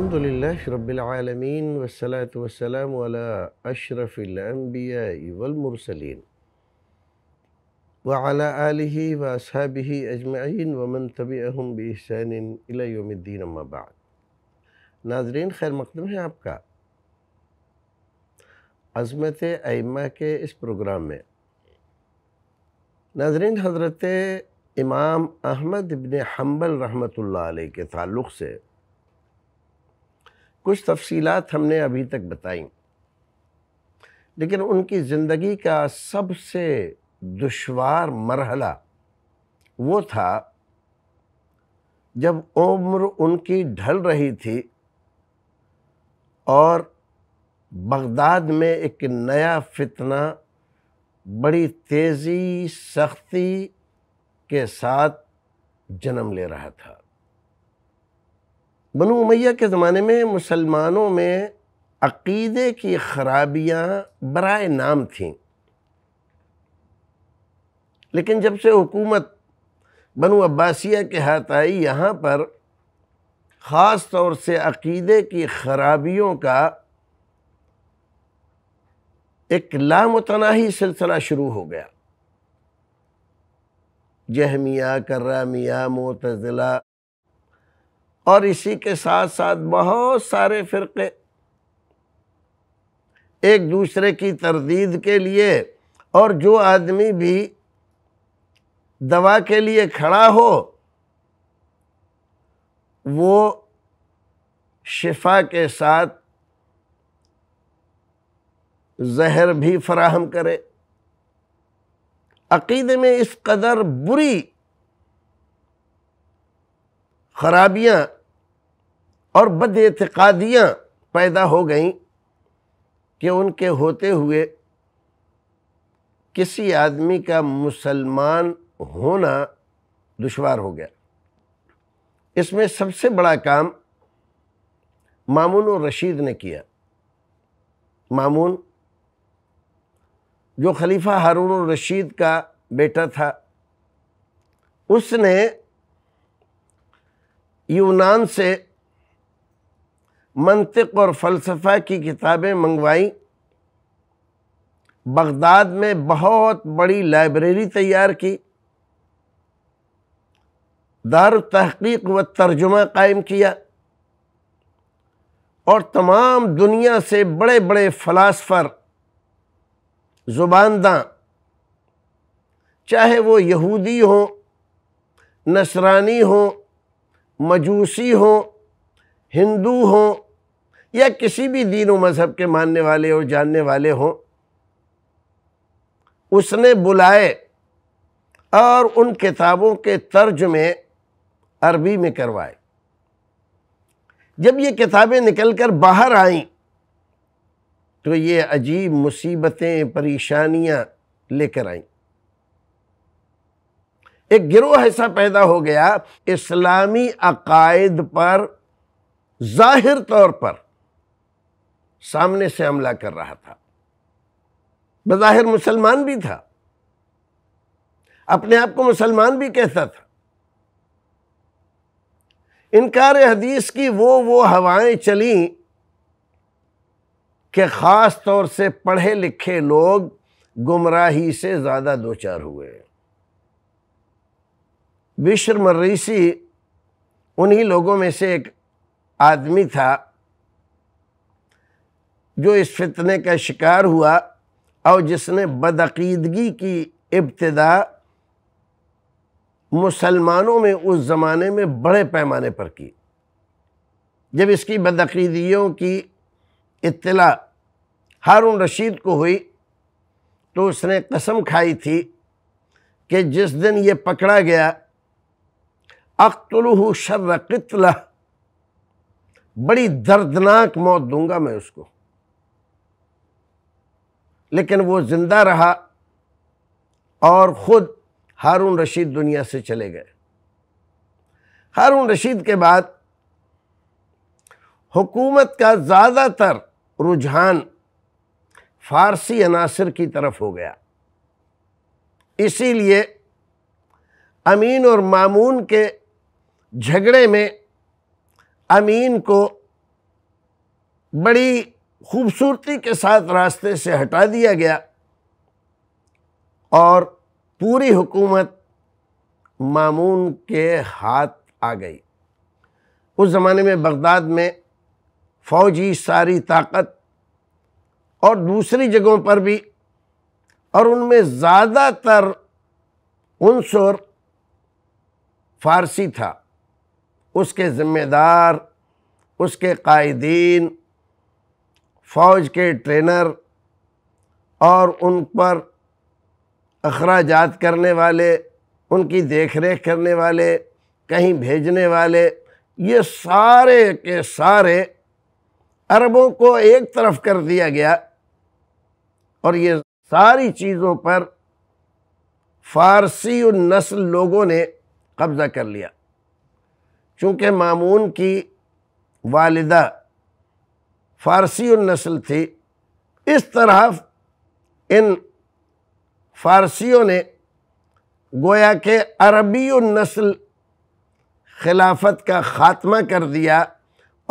الحمد لله رب العالمين والصلاة والسلام على أشرف الأنبياء والمرسلين وعلى آله وأصحابه أجمعين ومن تبعهم بإحسان إلى يوم الدين أما بعد ہے آپ کا عظمت ائمہ کے اس پروگرام میں ناظرین حضرت امام احمد بن حنبل رحمت اللہ علیہ کے تعلق سے کچھ تفصیلات ہم نے ابھی تک بتائیں لیکن ان کی زندگی کا سب سے دشوار مرحلہ وہ تھا جب عمر ان کی ڈھل رہی تھی اور بغداد میں ایک نیا فتنہ بڑی تیزی سختی کے ساتھ جنم لے رہا تھا بنو امیہ کے زمانے میں مسلمانوں میں عقیدے کی خرابیاں برائے نام تھیں لیکن جب سے حکومت بنو عباسیہ کے ہاتھ آئی یہاں پر خاص طور سے عقیدے کی خرابیوں کا ایک لامتناہی سلسلہ شروع ہو گیا جہمیہ کرامیہ معتزلہ اور اسی کے ساتھ ساتھ بہت سارے فرقے ایک دوسرے کی تردید کے لیے اور جو آدمی بھی دوا کے لیے کھڑا ہو وہ شفا کے ساتھ زہر بھی فراہم کرے عقیدے میں اس قدر بری خرابیاں اور بد اعتقادیاں پیدا ہو گئیں کہ ان کے ہوتے ہوئے کسی آدمی کا مسلمان ہونا دشوار ہو گیا اس میں سب سے بڑا کام مامون و رشید نے کیا مامون جو خلیفہ ہارون الرشید کا بیٹا تھا اس نے یونان سے منطق اور فلسفہ کی کتابیں منگوائیں بغداد میں بہت بڑی لائبریری تیار کی دار تحقیق و ترجمہ قائم کیا اور تمام دنیا سے بڑے بڑے فلاسفر زبان داں چاہے وہ یہودی ہوں نصرانی ہوں مجوسی ہوں ہندو ہوں یا کسی بھی دین و مذہب کے ماننے والے اور جاننے والے ہوں اس نے بلائے اور ان کتابوں کے ترجمے عربی میں کروائے جب یہ کتابیں نکل کر باہر آئیں تو یہ عجیب مصیبتیں پریشانیاں لے کر آئیں ایک گروہ ایسا پیدا ہو گیا اسلامی عقائد پر ظاہر طور پر سامنے سے عملہ کر رہا تھا بظاہر مسلمان بھی تھا اپنے آپ کو مسلمان بھی کہتا تھا انکار حدیث کی وہ وہ ہوائیں چلیں کہ خاص طور سے پڑھے لکھے لوگ گمراہی سے زیادہ دوچار ہوئے ہیں بشر مریسی انہی لوگوں میں سے ایک آدمی تھا جو اس فتنے کا شکار ہوا اور جس نے بدعقیدگی کی ابتدا مسلمانوں میں اس زمانے میں بڑے پیمانے پر کی جب اس کی بدعقیدگیوں کی اطلاع ہارون رشید کو ہوئی تو اس نے قسم کھائی تھی کہ جس دن یہ پکڑا گیا اخت شر قتلہ بڑی دردناک موت دوں گا میں اس کو لیکن وہ زندہ رہا اور خود ہارون رشید دنیا سے چلے گئے ہارون رشید کے بعد حکومت کا زیادہ تر رجحان فارسی عناصر کی طرف ہو گیا اسی لیے امین اور مامون کے جھگڑے میں امین کو بڑی خوبصورتی کے ساتھ راستے سے ہٹا دیا گیا اور پوری حکومت مامون کے ہاتھ آ گئی اس زمانے میں بغداد میں فوجی ساری طاقت اور دوسری جگہوں پر بھی اور ان میں زیادہ تر عنصر فارسی تھا اس کے ذمہ دار اس کے قائدین فوج کے ٹرینر اور ان پر اخراجات کرنے والے ان کی دیکھ ریکھ کرنے والے کہیں بھیجنے والے یہ سارے کے سارے عربوں کو ایک طرف کر دیا گیا اور یہ ساری چیزوں پر فارسی النسل لوگوں نے قبضہ کر لیا چونکہ معمون کی والدہ فارسی النسل تھی اس طرح ان فارسیوں نے گویا کہ عربی النسل خلافت کا خاتمہ کر دیا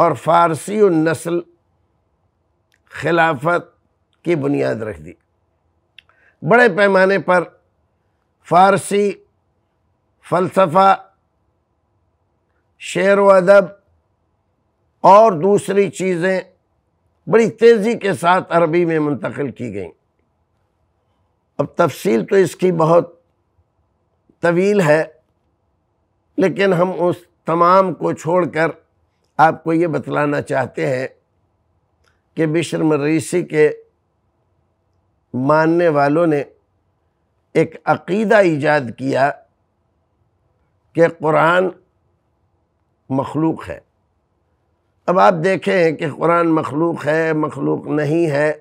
اور فارسی النسل خلافت کی بنیاد رکھ دی بڑے پیمانے پر فارسی فلسفہ شعر و ادب اور دوسری چیزیں بڑی تیزی کے ساتھ عربی میں منتقل کی گئیں اب تفصیل تو اس کی بہت طویل ہے لیکن ہم اس تمام کو چھوڑ کر آپ کو یہ بتلانا چاہتے ہیں کہ بشر مریسی کے ماننے والوں نے ایک عقیدہ ایجاد کیا کہ قرآن مخلوق ہے اب آپ دیکھیں کہ قرآن مخلوق ہے مخلوق نہیں ہے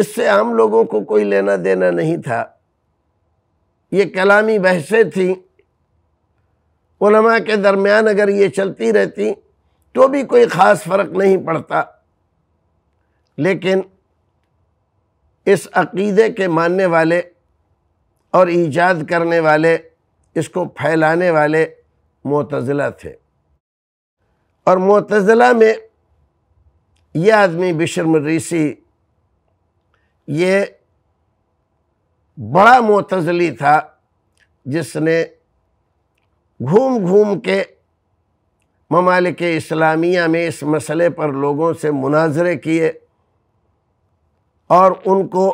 اس سے عام لوگوں کو کوئی لینا دینا نہیں تھا یہ کلامی بحثیں تھیں علماء کے درمیان اگر یہ چلتی رہتی تو بھی کوئی خاص فرق نہیں پڑتا لیکن اس عقیدے کے ماننے والے اور ایجاد کرنے والے اس کو پھیلانے والے معتزلہ تھے اور معتزلہ میں یہ آدمی بشر مریسی یہ بڑا معتضلی تھا جس نے گھوم گھوم کے ممالک اسلامیہ میں اس مسئلے پر لوگوں سے مناظرے کیے اور ان کو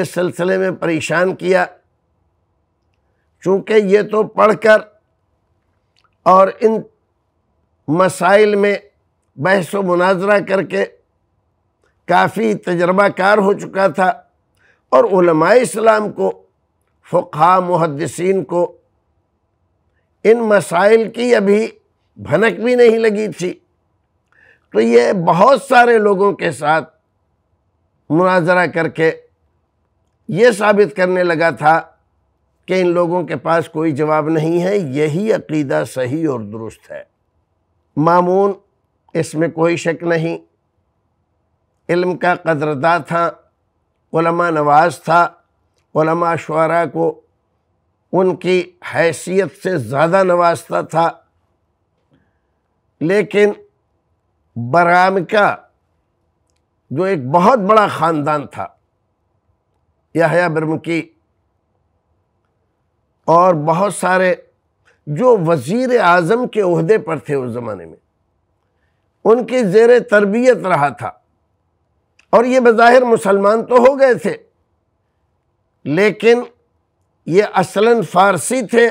اس سلسلے میں پریشان کیا چونکہ یہ تو پڑھ کر اور ان مسائل میں بحث و مناظرہ کر کے کافی تجربہ کار ہو چکا تھا اور علماء اسلام کو فقہ محدثین کو ان مسائل کی ابھی بھنک بھی نہیں لگی تھی تو یہ بہت سارے لوگوں کے ساتھ مناظرہ کر کے یہ ثابت کرنے لگا تھا کہ ان لوگوں کے پاس کوئی جواب نہیں ہے یہی عقیدہ صحیح اور درست ہے معمون اس میں کوئی شک نہیں علم کا قدردہ تھا علماء نواز تھا علماء شعراء کو ان کی حیثیت سے زیادہ نوازتا تھا لیکن برام کا جو ایک بہت بڑا خاندان تھا یحییٰ برمکی اور بہت سارے جو وزیر اعظم کے عہدے پر تھے اس زمانے میں ان کی زیر تربیت رہا تھا اور یہ بظاہر مسلمان تو ہو گئے تھے لیکن یہ اصلاً فارسی تھے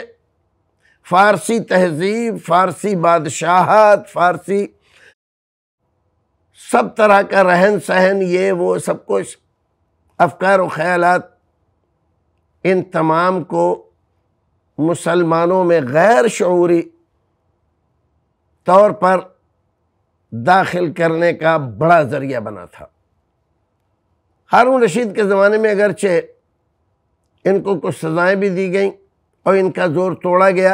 فارسی تہذیب فارسی بادشاہت فارسی سب طرح کا رہن سہن یہ وہ سب کچھ افکار و خیالات ان تمام کو مسلمانوں میں غیر شعوری طور پر داخل کرنے کا بڑا ذریعہ بنا تھا ہارون رشید کے زمانے میں اگرچہ ان کو کچھ سزائیں بھی دی گئیں اور ان کا زور توڑا گیا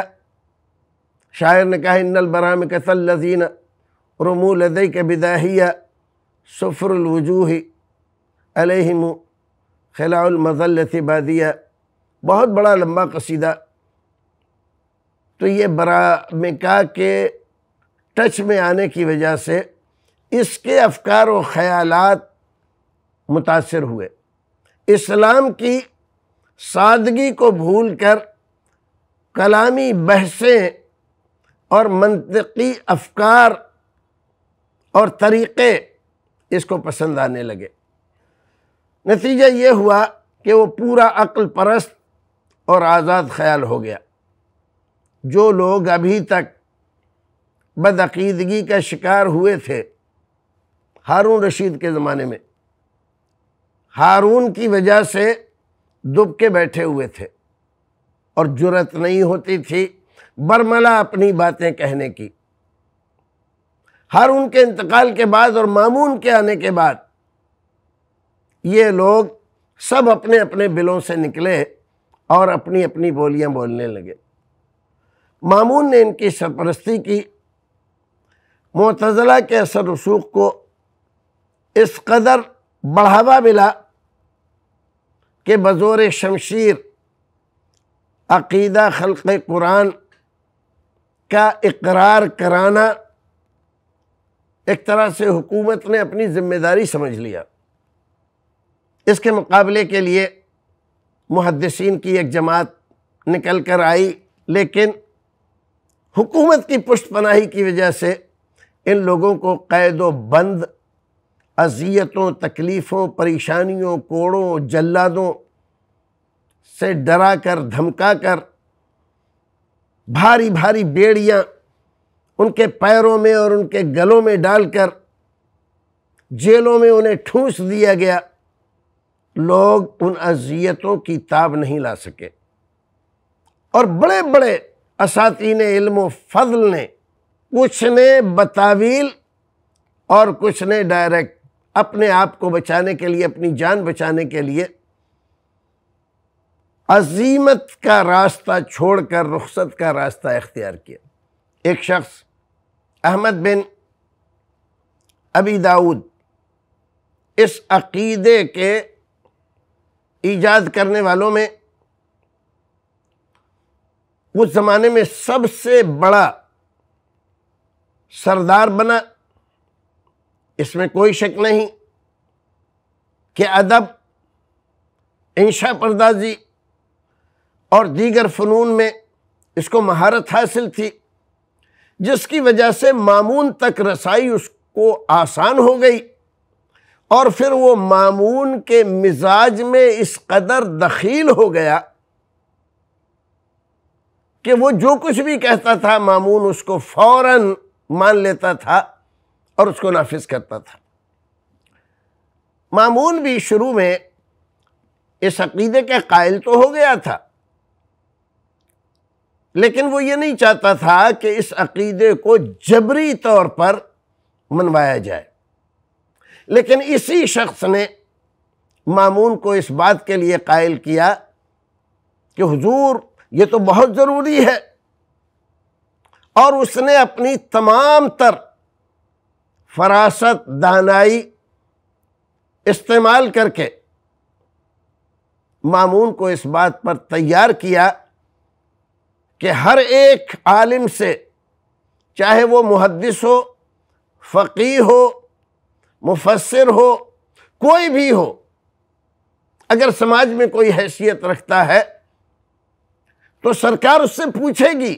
شاعر نے کہا ان البرام لذین رمو لدئی کے بداحیہ سفر الوجوہ علیہم خلاء المزلتِ بادیہ بہت بڑا لمبا قصیدہ تو یہ میں کہا کہ ٹچ میں آنے کی وجہ سے اس کے افکار و خیالات متاثر ہوئے اسلام کی سادگی کو بھول کر کلامی بحثیں اور منطقی افکار اور طریقے اس کو پسند آنے لگے نتیجہ یہ ہوا کہ وہ پورا عقل پرست اور آزاد خیال ہو گیا جو لوگ ابھی تک بدعقیدگی کا شکار ہوئے تھے ہارون رشید کے زمانے میں ہارون کی وجہ سے دب کے بیٹھے ہوئے تھے اور جرت نہیں ہوتی تھی برملا اپنی باتیں کہنے کی ہارون کے انتقال کے بعد اور معمون کے آنے کے بعد یہ لوگ سب اپنے اپنے بلوں سے نکلے اور اپنی اپنی بولیاں بولنے لگے مامون نے ان کی سرپرستی کی معتضلہ کے اثر رسوخ کو اس قدر بڑھاوا ملا کہ بزور شمشیر عقیدہ خلق قرآن کا اقرار کرانا ایک طرح سے حکومت نے اپنی ذمہ داری سمجھ لیا اس کے مقابلے کے لیے محدثین کی ایک جماعت نکل کر آئی لیکن حکومت کی پشت پناہی کی وجہ سے ان لوگوں کو قید و بند اذیتوں تکلیفوں پریشانیوں کوڑوں جلادوں سے ڈرا کر دھمکا کر بھاری بھاری بیڑیاں ان کے پیروں میں اور ان کے گلوں میں ڈال کر جیلوں میں انہیں ٹھوس دیا گیا لوگ ان اذیتوں کی تاب نہیں لا سکے اور بڑے بڑے اساتین علم و فضل نے کچھ نے بتاویل اور کچھ نے ڈائریکٹ اپنے آپ کو بچانے کے لیے اپنی جان بچانے کے لیے عظیمت کا راستہ چھوڑ کر رخصت کا راستہ اختیار کیا ایک شخص احمد بن ابی داود اس عقیدے کے ایجاد کرنے والوں میں اس زمانے میں سب سے بڑا سردار بنا اس میں کوئی شک نہیں کہ ادب انشا پردازی اور دیگر فنون میں اس کو مہارت حاصل تھی جس کی وجہ سے معمون تک رسائی اس کو آسان ہو گئی اور پھر وہ معمون کے مزاج میں اس قدر دخیل ہو گیا کہ وہ جو کچھ بھی کہتا تھا مامون اس کو فوراً مان لیتا تھا اور اس کو نافذ کرتا تھا مامون بھی شروع میں اس عقیدے کے قائل تو ہو گیا تھا لیکن وہ یہ نہیں چاہتا تھا کہ اس عقیدے کو جبری طور پر منوایا جائے لیکن اسی شخص نے مامون کو اس بات کے لیے قائل کیا کہ حضور یہ تو بہت ضروری ہے اور اس نے اپنی تمام تر فراست دانائی استعمال کر کے معمون کو اس بات پر تیار کیا کہ ہر ایک عالم سے چاہے وہ محدث ہو فقی ہو مفسر ہو کوئی بھی ہو اگر سماج میں کوئی حیثیت رکھتا ہے تو سرکار اس سے پوچھے گی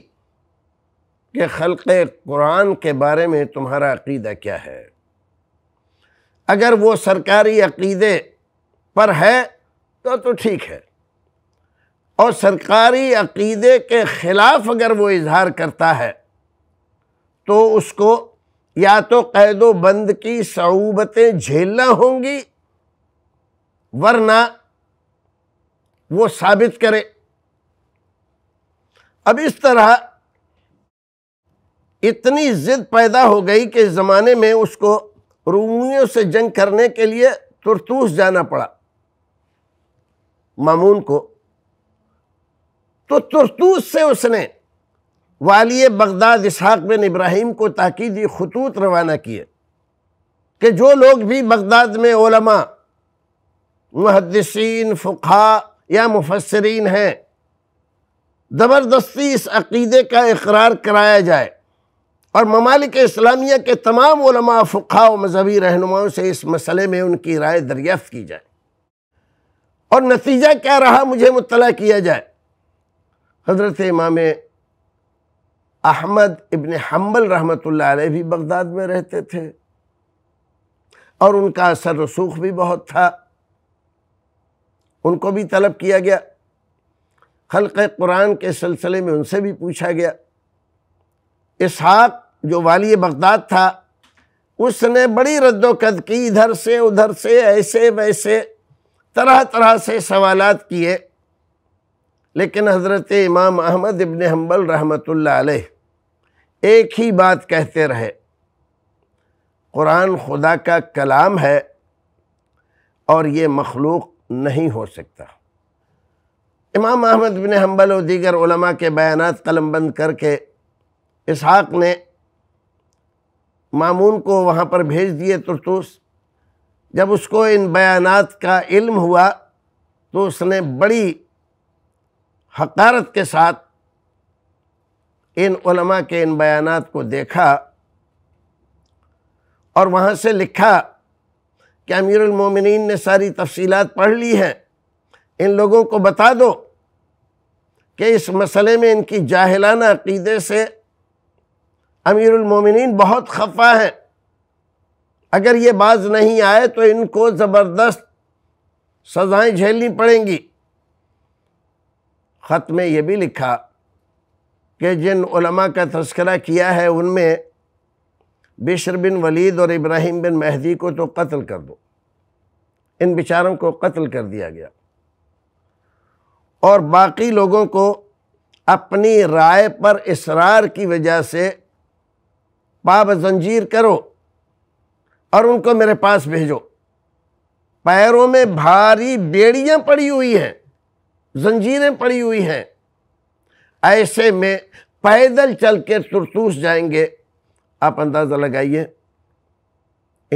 کہ خلق قرآن کے بارے میں تمہارا عقیدہ کیا ہے اگر وہ سرکاری عقیدے پر ہے تو تو ٹھیک ہے اور سرکاری عقیدے کے خلاف اگر وہ اظہار کرتا ہے تو اس کو یا تو قید و بند کی صعوبتیں جھیلنا ہوں گی ورنہ وہ ثابت کرے اب اس طرح اتنی ضد پیدا ہو گئی کہ اس زمانے میں اس کو رومیوں سے جنگ کرنے کے لیے ترتوس جانا پڑا مامون کو تو ترتوس سے اس نے والی بغداد اسحاق بن ابراہیم کو تاکیدی خطوط روانہ کیے کہ جو لوگ بھی بغداد میں علماء محدثین فقہ یا مفسرین ہیں زبردستی اس عقیدے کا اقرار کرایا جائے اور ممالک اسلامیہ کے تمام علماء فقہ و مذہبی رہنماؤں سے اس مسئلے میں ان کی رائے دریافت کی جائے اور نتیجہ کیا رہا مجھے مطلع کیا جائے حضرت امام احمد ابن حنبل رحمت اللہ علیہ بھی بغداد میں رہتے تھے اور ان کا اثر رسوخ بھی بہت تھا ان کو بھی طلب کیا گیا خلق قرآن کے سلسلے میں ان سے بھی پوچھا گیا اسحاق جو والی بغداد تھا اس نے بڑی رد و قد کی ادھر سے ادھر سے ایسے ویسے طرح طرح سے سوالات کیے لیکن حضرت امام احمد ابن حنبل رحمۃ اللہ علیہ ایک ہی بات کہتے رہے قرآن خدا کا کلام ہے اور یہ مخلوق نہیں ہو سکتا امام احمد بن حنبل و دیگر علماء کے بیانات قلم بند کر کے اسحاق نے معمون کو وہاں پر بھیج دیے ترتوس جب اس کو ان بیانات کا علم ہوا تو اس نے بڑی حقارت کے ساتھ ان علماء کے ان بیانات کو دیکھا اور وہاں سے لکھا کہ امیر المومنین نے ساری تفصیلات پڑھ لی ہیں ان لوگوں کو بتا دو کہ اس مسئلے میں ان کی جاہلانہ عقیدے سے امیر المومنین بہت خفا ہیں اگر یہ باز نہیں آئے تو ان کو زبردست سزائیں جھیلنی پڑیں گی خط میں یہ بھی لکھا کہ جن علماء کا تذکرہ کیا ہے ان میں بشر بن ولید اور ابراہیم بن مہدی کو تو قتل کر دو ان بیچاروں کو قتل کر دیا گیا اور باقی لوگوں کو اپنی رائے پر اصرار کی وجہ سے پاب زنجیر کرو اور ان کو میرے پاس بھیجو پیروں میں بھاری بیڑیاں پڑی ہوئی ہیں زنجیریں پڑی ہوئی ہیں ایسے میں پیدل چل کے ترتوس جائیں گے آپ اندازہ لگائیے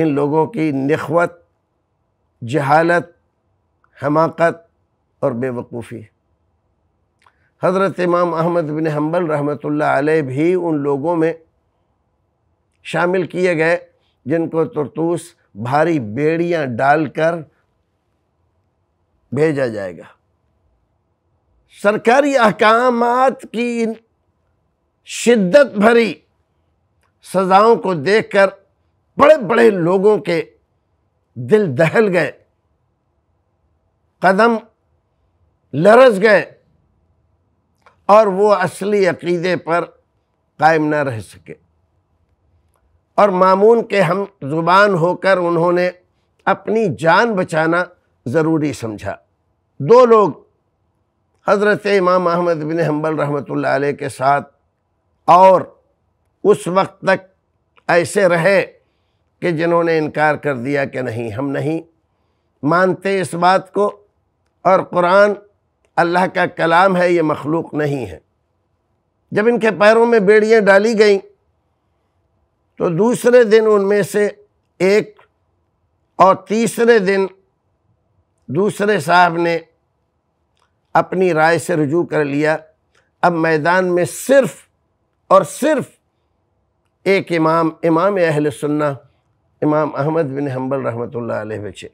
ان لوگوں کی نخوت جہالت حماقت اور بے ہے حضرت امام احمد بن حنبل رحمۃ اللہ علیہ بھی ان لوگوں میں شامل کیے گئے جن کو ترتوس بھاری بیڑیاں ڈال کر بھیجا جائے گا سرکاری احکامات کی شدت بھری سزاؤں کو دیکھ کر بڑے بڑے لوگوں کے دل دہل گئے قدم لرز گئے اور وہ اصلی عقیدے پر قائم نہ رہ سکے اور معمون کے ہم زبان ہو کر انہوں نے اپنی جان بچانا ضروری سمجھا دو لوگ حضرت امام احمد بن حنبل رحمۃ اللہ علیہ کے ساتھ اور اس وقت تک ایسے رہے کہ جنہوں نے انکار کر دیا کہ نہیں ہم نہیں مانتے اس بات کو اور قرآن اللہ کا کلام ہے یہ مخلوق نہیں ہے جب ان کے پیروں میں بیڑیاں ڈالی گئیں تو دوسرے دن ان میں سے ایک اور تیسرے دن دوسرے صاحب نے اپنی رائے سے رجوع کر لیا اب میدان میں صرف اور صرف ایک امام امام اہل سنہ امام احمد بن حنبل رحمۃ اللہ علیہ وچے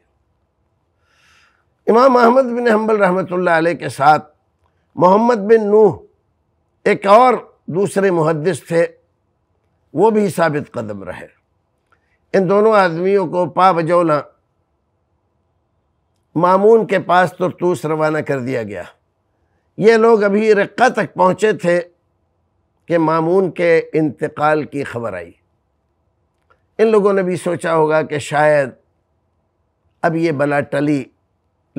امام محمد بن حنبل رحمۃ اللہ علیہ کے ساتھ محمد بن نوح ایک اور دوسرے محدث تھے وہ بھی ثابت قدم رہے ان دونوں آدمیوں کو پا بجولا مامون کے پاس ترتوس روانہ کر دیا گیا یہ لوگ ابھی رقہ تک پہنچے تھے کہ مامون کے انتقال کی خبر آئی ان لوگوں نے بھی سوچا ہوگا کہ شاید اب یہ بلا ٹلی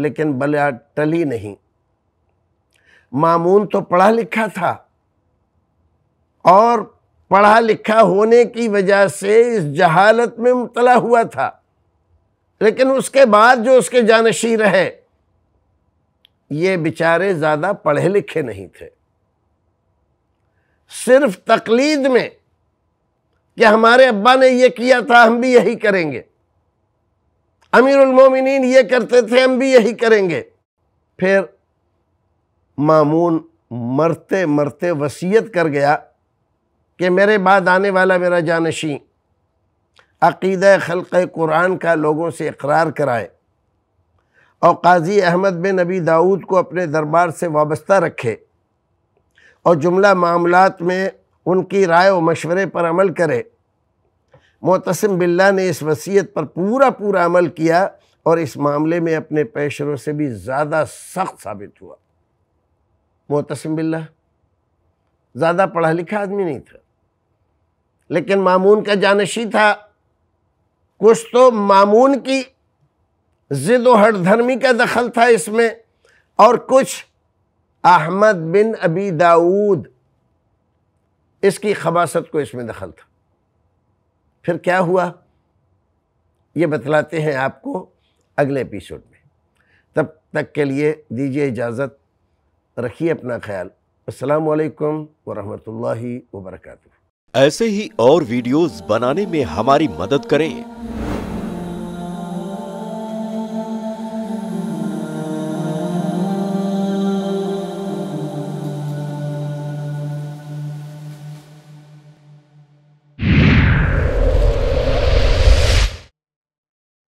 لیکن بلیا ٹلی نہیں مامون تو پڑھا لکھا تھا اور پڑھا لکھا ہونے کی وجہ سے اس جہالت میں مبتلا ہوا تھا لیکن اس کے بعد جو اس کے جانشی رہے یہ بیچارے زیادہ پڑھے لکھے نہیں تھے صرف تقلید میں کہ ہمارے ابا نے یہ کیا تھا ہم بھی یہی کریں گے امیر المومنین یہ کرتے تھے ہم بھی یہی کریں گے پھر مامون مرتے مرتے وصیت کر گیا کہ میرے بعد آنے والا میرا جانشین عقیدہ خلق قرآن کا لوگوں سے اقرار کرائے اور قاضی احمد بن نبی داود کو اپنے دربار سے وابستہ رکھے اور جملہ معاملات میں ان کی رائے و مشورے پر عمل کرے معتصم باللہ نے اس وصیت پر پورا پورا عمل کیا اور اس معاملے میں اپنے پیشروں سے بھی زیادہ سخت ثابت ہوا معتصم باللہ زیادہ پڑھا لکھا آدمی نہیں تھا لیکن مامون کا جانشی تھا کچھ تو مامون کی ضد و ہر دھرمی کا دخل تھا اس میں اور کچھ احمد بن ابی داود اس کی خباست کو اس میں دخل تھا پھر کیا ہوا یہ بتلاتے ہیں آپ کو اگلے اپیسوڈ میں تب تک کے لیے دیجیے اجازت رکھیے اپنا خیال السلام علیکم ورحمۃ اللہ وبرکاتہ ایسے ہی اور ویڈیوز بنانے میں ہماری مدد کریں